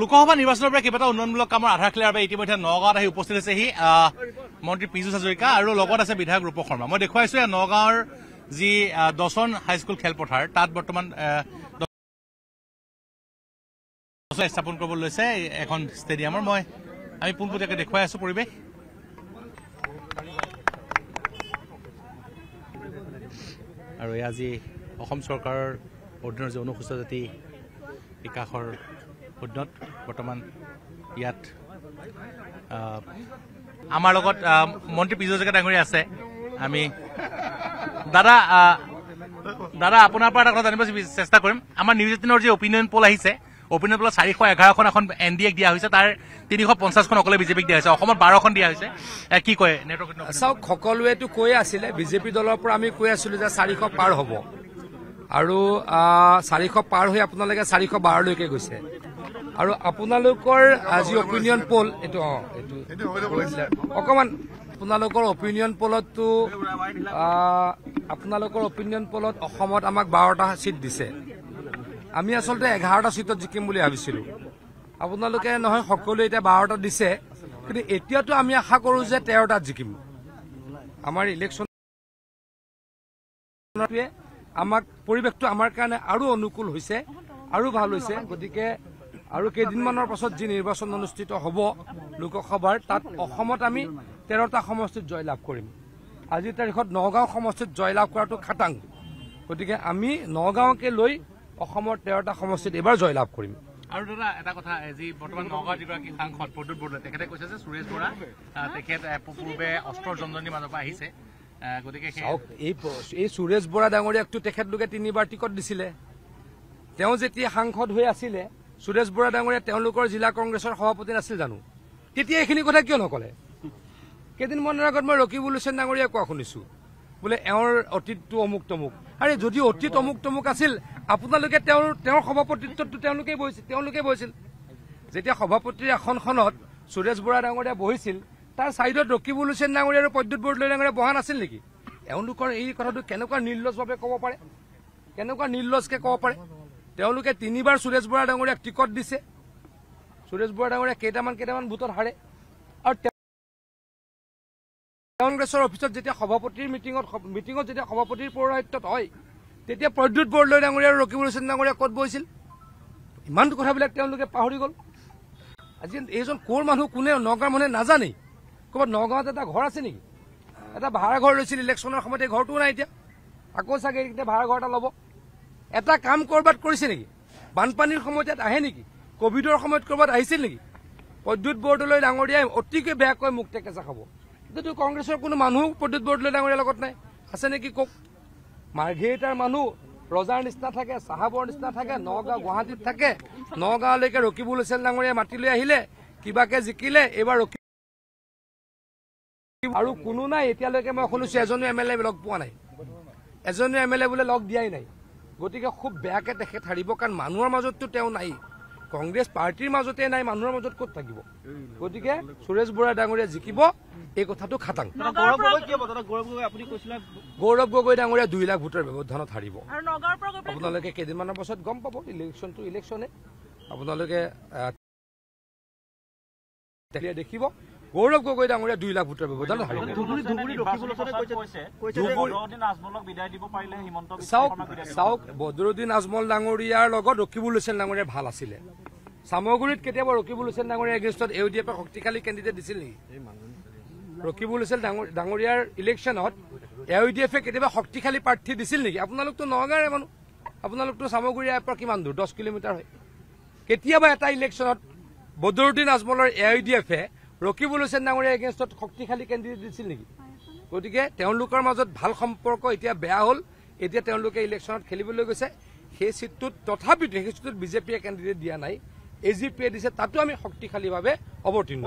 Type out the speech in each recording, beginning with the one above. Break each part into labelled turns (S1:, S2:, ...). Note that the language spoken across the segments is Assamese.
S1: লোকসভা নিৰ্বাচনৰ পৰা কেইবাটাও উন্নয়নমূলক কামৰ আধাৰশিলাৰ বাবে ইতিমধ্যে নগাঁৱত আহি উপস্থিত হয়েছেহি মন্ত্ৰী পীযুষ আৰু লগত আছে বিধায়ক ৰূপক ৰূপ শৰ্মা মানে নগাঁৱৰ যি দশন হাইস্কুল খেলপথাৰ তাত বৰ্তমান স্থাপন কৰিবলৈ লৈছে এখন ষ্টেডিয়ামৰ মই আমি পুনপতিয়াকে দেখ পৰিবেশ আৰ আজি সৰকাৰেৰ অধীনেৰ যে অনুসূচিত জাতি বিকাশেৰ হুদনত বৰ্তমান ইয়াত আমাৰ লগত মন্ত্ৰী পীজয় জেগা ডাঙৰী আছে আমি দাদা দাদা আপোনাৰ পৰা এটা কথা জানিব চেষ্টা কৰিম আমাৰ নিউজ এইটিনৰ যি অপিনিয়ন পল আহিছে অপিনিয়ন পলত চাৰিশ এঘাৰখন এখন এন ডি এক দিয়া হৈছে তাৰ তিনিশ পঞ্চাছখন অকলে বিজেপিক দিয়া হৈছে অসমত
S2: বাৰখন দিয়া হৈছে কি কয় চাওক সকলোৱেতো কৈ আছিলে বিজেপি দলৰ পৰা আমি কৈ আছিলো যে চাৰিশ পাৰ হ'ব আৰু চাৰিশ পাৰ হৈ আপোনালোকে চাৰিশ বাৰলৈকে গৈছে আৰু আপোনালোকৰ আজি অপিনিয়ন পল এইটো অঁ এইটো অকণমান আপোনালোকৰ অপিনিয়ন পলততো আপোনালোকৰ অপিনিয়ন পলত অসমত আমাক বাৰটা চিট দিছে আমি আচলতে এঘাৰটা চিটত জিকিম বুলি ভাবিছিলোঁ আপোনালোকে নহয় সকলোৱে এতিয়া বাৰটা দিছে কিন্তু এতিয়াতো আমি আশা কৰোঁ যে তেৰটাত জিকিম আমাৰ ইলেকশ্যনটোৱে আমাক পৰিৱেশটো আমাৰ কাৰণে আৰু অনুকূল হৈছে আৰু ভাল হৈছে গতিকে আৰু কেইদিনমানৰ পাছত যি নিৰ্বাচন অনুষ্ঠিত হ'ব লোকসভাৰ তাত অসমত আমি তেৰটা সমষ্টিত জয়লাভ কৰিম আজিৰ তাৰিখত নগাঁও সমষ্টিত জয়লাভ কৰাটো খাটাং গতিকে আমি নগাঁওকে লৈ অসমৰ তেৰটা সমষ্টিত এইবাৰ জয়লাভ কৰিম
S1: আৰু দাদা এটা কথা যি বৰ্তমান নগাঁও যিগৰাকী সাংসদ প্ৰদ্যুৎ বৰুৱা তেখেতে কৈছে যে সুৰেশ বৰা তেখেত পূৰ্বে অস্ত্ৰ জনজনীৰ মাজৰ পৰা আহিছে গতিকে
S2: এই সুৰেশ বৰা ডাঙৰীয়াকতো তেখেতলোকে তিনিবাৰ টিকট দিছিলে তেওঁ যেতিয়া সাংসদ হৈ আছিলে সুৰেশ বৰা ডাঙৰীয়া তেওঁলোকৰ জিলা কংগ্ৰেছৰ সভাপতি নাছিল জানো তেতিয়া এইখিনি কথা কিয় নকলে কেইদিনমানৰ আগত মই ৰকিব হুছেন ডাঙৰীয়া কোৱা শুনিছো বোলে এওঁৰ অতীতটো অমুক তমুক আৰে যদি অতীত অমুক তমুক আছিল আপোনালোকে তেওঁৰ তেওঁৰ সভাপতিত্বটো তেওঁলোকেই বহিছিল তেওঁলোকেই বহিছিল যেতিয়া সভাপতিৰ আসনখনত সুৰেশ বৰা ডাঙৰীয়া বহিছিল তাৰ ছাইডত ৰকিব হুছেন ডাঙৰীয়া আৰু প্ৰদ্যুৎ বৰদলৈ ডাঙৰীয়া বহা নাছিল নেকি এওঁলোকৰ এই কথাটো কেনেকুৱা নিৰ্লজভাৱে ক'ব পাৰে কেনেকুৱা নিৰ্লজকে ক'ব পাৰে তেওঁলোকে তিনিবাৰ সুৰেশ বৰা ডাঙৰীয়াক টিকট দিছে সুৰেশ বৰা ডাঙৰীয়া কেইটামান কেইটামান ভোটত হাৰে আৰু কংগ্ৰেছৰ অফিচত যেতিয়া সভাপতিৰ মিটিঙত মিটিঙত যেতিয়া সভাপতিৰ পৌৰাহিত্যত হয় তেতিয়া প্ৰদ্যুৎ বৰদলৈ ডাঙৰীয়া আৰু ৰকিবুল হুছেন ডাঙৰীয়া ক'ত বহিছিল ইমানটো কথাবিলাক তেওঁলোকে পাহৰি গ'ল আজি এইজন ক'ৰ মানুহ কোনে নগাঁৱৰ মানুহে নাজানেই ক'ৰবাত নগাঁৱত এটা ঘৰ আছে নেকি এটা ভাড়া ঘৰ লৈছিল ইলেকশ্যনৰ সময়ত এই ঘৰটোও নাই এতিয়া আকৌ চাগে এতিয়া ভাড়া ঘৰ এটা ল'ব এটা কাম কৰবাত কৰিছে নেকি বানপানীৰ সময়ত আহে নেকি কভিডৰ সময়ত কৰবাত আহিছিল নেকি প্ৰদ্যুৎ বৰদলৈ ডাঙৰীয়াই অতিকৈ বেয়াকৈ মোক টেকেচা খাব কিন্তু কংগ্ৰেছৰ কোনো মানুহ প্ৰদ্যুৎ বৰদলৈ ডাঙৰীয়াৰ লগত নাই আছে নেকি কওক মাৰ্ঘেৰিটাৰ মানুহ ৰজাৰ নিচিনা থাকে চাহাবৰ নিচিনা থাকে নগাঁও গুৱাহাটীত থাকে নগাঁৱলৈকে ৰকিব হুছেন ডাঙৰীয়াই মাতি লৈ আহিলে কিবাকে জিকিলে এইবাৰ ৰখি আৰু কোনো নাই এতিয়ালৈকে মই শুনিছোঁ এজনো এম এল এ লগ পোৱা নাই এজনো এম এল এ বোলে লগ দিয়াই নাই গতিকে খুব বেয়াকে তেখেত হাৰিব কাৰণ মানুহৰ মাজততো তেওঁ নাই কংগ্ৰেছ পাৰ্টিৰ মাজতে নাই মানুহৰ মাজত কত থাকিব গতিকে সুৰেশ বৰা ডাঙৰীয়া জিকিব এই কথাটো খাটাং গৌৰৱ গগৈ ডাঙৰীয়া দুই লাখ ভোটৰ ব্যৱধানত হাৰিব আপোনালোকে কেইদিনমানৰ পাছত গম পাব ইলেকশ্যনটো ইলেকশ্যনে আপোনালোকে দেখিব গৌৰৱ গগৈ ডাঙৰীয়া দুই লাখ ভোটেৰ ব্যবধান হাৰি
S1: চাওক চাওক
S2: বদৰুদ্দিন আজমল ডাঙৰীয়াৰ লগত ৰকিবুল হুছেইন ডাঙৰীয়া ভাল আছিলে চামগুৰিত কেতিয়াবা ৰকিবুল হুসেন ডাঙৰিয়াৰ এগেনস্ট এ ডি এফে শক্তিশালী কেণ্ডিডেট দিছিল নেকি ৰকিবুল ৰকিবুল ডাঙৰ ডাঙৰীয়াৰ ইলেকশ্যনত এ ডি এফে কেতিয়াবা শক্তিশালী প্ৰাৰ্থী দিছিল নেকি আপোনালোকতো নগাঁৱৰে মানুহ আপোনালোকতো আপনাৰ তো সামগ্ৰী কিমান দূৰ দহ কিলোমিটাৰ হয় কেতিয়াবা এটা ইলেকশ্যনত বদৰুদ্দিন আজমলৰ এ ডি এফে ৰকিব হুছেন ডাঙৰীয়া এগেইনষ্টত শক্তিশালী কেণ্ডিডেট দিছিল নেকি গতিকে তেওঁলোকৰ মাজত ভাল সম্পৰ্ক এতিয়া বেয়া হ'ল এতিয়া তেওঁলোকে ইলেকশ্যনত খেলিবলৈ গৈছে সেই চিটটোত তথাপিতো সেই চিটটোত বিজেপিয়ে কেণ্ডিডেট দিয়া নাই এ জি পিয়ে দিছে তাতো আমি শক্তিশালীভাৱে অৱতীৰ্ণ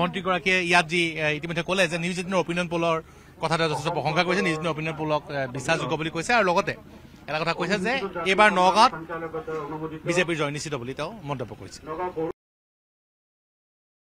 S1: মন্ত্ৰীগৰাকীয়ে ইয়াত যি ইতিমধ্যে ক'লে যে নিউজ এইটিনৰ অপিনিয়ন পলৰ কথাটো যথেষ্ট প্ৰশংসা কৰিছে নিউজ এইটিনৰ অপিনিয়ন পলক বিশ্বাসযোগ্য বুলি কৈছে আৰু লগতে এটা কথা কৈছে যে এইবাৰ নগাঁৱত বিজেপিৰ জয় নিশ্চিত বুলি তেওঁ মন্তব্য কৰিছে